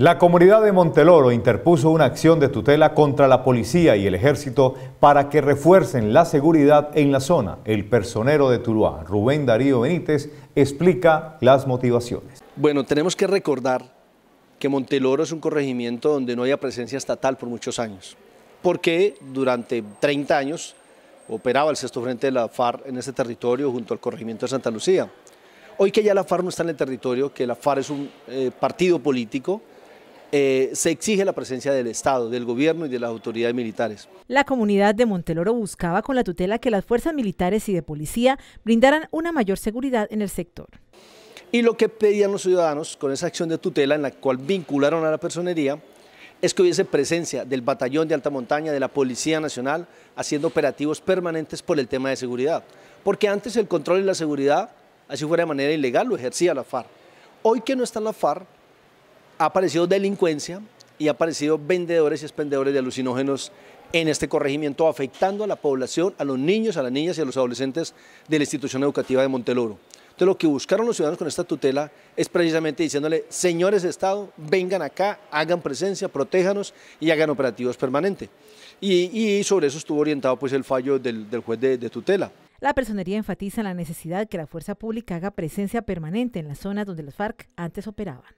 La comunidad de Monteloro interpuso una acción de tutela contra la policía y el ejército para que refuercen la seguridad en la zona. El personero de Tuluá, Rubén Darío Benítez, explica las motivaciones. Bueno, tenemos que recordar que Monteloro es un corregimiento donde no haya presencia estatal por muchos años, porque durante 30 años operaba el sexto frente de la FARC en ese territorio junto al corregimiento de Santa Lucía. Hoy que ya la FARC no está en el territorio, que la FARC es un eh, partido político, eh, se exige la presencia del Estado, del gobierno y de las autoridades militares. La comunidad de Monteloro buscaba con la tutela que las fuerzas militares y de policía brindaran una mayor seguridad en el sector. Y lo que pedían los ciudadanos con esa acción de tutela en la cual vincularon a la personería es que hubiese presencia del batallón de alta montaña, de la Policía Nacional, haciendo operativos permanentes por el tema de seguridad. Porque antes el control y la seguridad, así fuera de manera ilegal, lo ejercía la FARC. Hoy que no está la FARC, ha aparecido delincuencia y ha aparecido vendedores y expendedores de alucinógenos en este corregimiento, afectando a la población, a los niños, a las niñas y a los adolescentes de la institución educativa de Monteloro. Entonces lo que buscaron los ciudadanos con esta tutela es precisamente diciéndole, señores de Estado, vengan acá, hagan presencia, protéjanos y hagan operativos permanentes. Y, sobre eso estuvo orientado pues el fallo del, juez de, tutela. La personería enfatiza la necesidad que la fuerza pública haga presencia permanente en las zonas donde los FARC antes operaban.